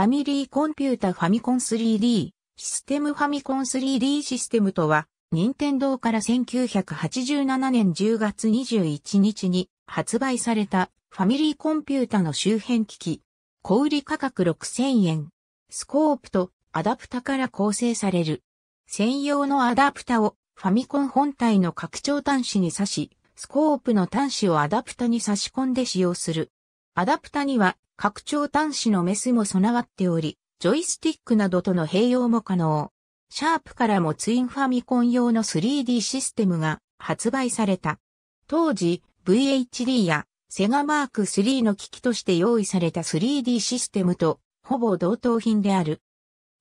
ファミリーコンピュータファミコン 3D システムファミコン 3D システムとは、任天堂から1987年10月21日に発売されたファミリーコンピュータの周辺機器。小売価格6000円。スコープとアダプタから構成される。専用のアダプタをファミコン本体の拡張端子に挿し、スコープの端子をアダプタに差し込んで使用する。アダプタには拡張端子のメスも備わっており、ジョイスティックなどとの併用も可能。シャープからもツインファミコン用の 3D システムが発売された。当時、VHD やセガマーク3の機器として用意された 3D システムとほぼ同等品である。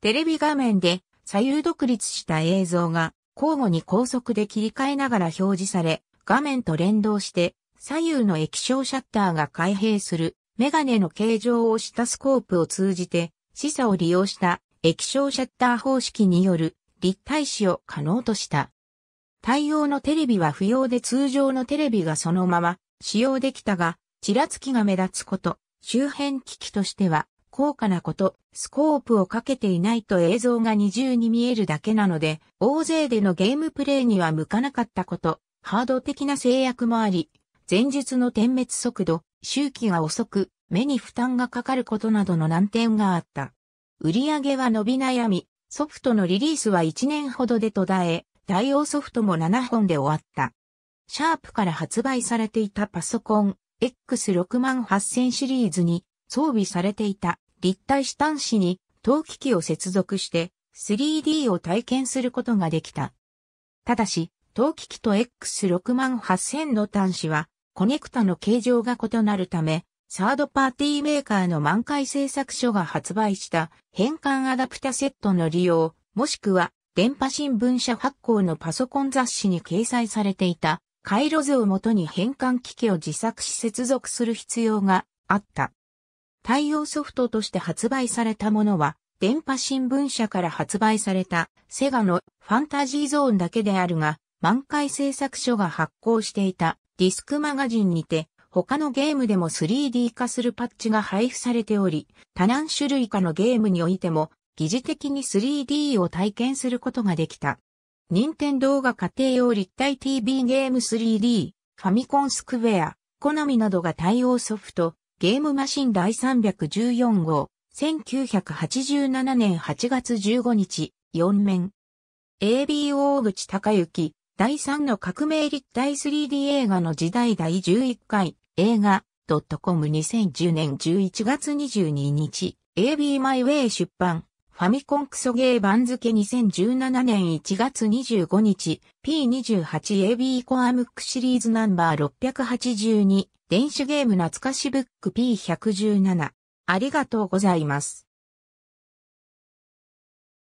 テレビ画面で左右独立した映像が交互に高速で切り替えながら表示され、画面と連動して左右の液晶シャッターが開閉するメガネの形状をしたスコープを通じて示唆を利用した液晶シャッター方式による立体視を可能とした。対応のテレビは不要で通常のテレビがそのまま使用できたが、ちらつきが目立つこと、周辺機器としては高価なこと、スコープをかけていないと映像が二重に見えるだけなので、大勢でのゲームプレイには向かなかったこと、ハード的な制約もあり、前述の点滅速度、周期が遅く、目に負担がかかることなどの難点があった。売上は伸び悩み、ソフトのリリースは1年ほどで途絶え、対応ソフトも7本で終わった。シャープから発売されていたパソコン X68000 シリーズに装備されていた立体子端子に陶器機を接続して 3D を体験することができた。ただし、陶器機と X68000 の端子はコネクタの形状が異なるため、サードパーティーメーカーの満開製作所が発売した変換アダプタセットの利用、もしくは電波新聞社発行のパソコン雑誌に掲載されていた回路図をもとに変換機器を自作し接続する必要があった。対応ソフトとして発売されたものは、電波新聞社から発売されたセガのファンタジーゾーンだけであるが、満開製作所が発行していたディスクマガジンにて、他のゲームでも 3D 化するパッチが配布されており、多難種類化のゲームにおいても、疑似的に 3D を体験することができた。任天堂が家庭用立体 TV ゲーム 3D、ファミコンスクウェア、コナミなどが対応ソフト、ゲームマシン第314号、1987年8月15日、4面。ABO 口隆之、第3の革命立体 3D 映画の時代第11回映画 .com2010 年11月22日 AB マイウェイ出版ファミコンクソゲー番付2017年1月25日 P28AB コアムックシリーズナンバー682電子ゲーム懐かしブック P117 ありがとうございます。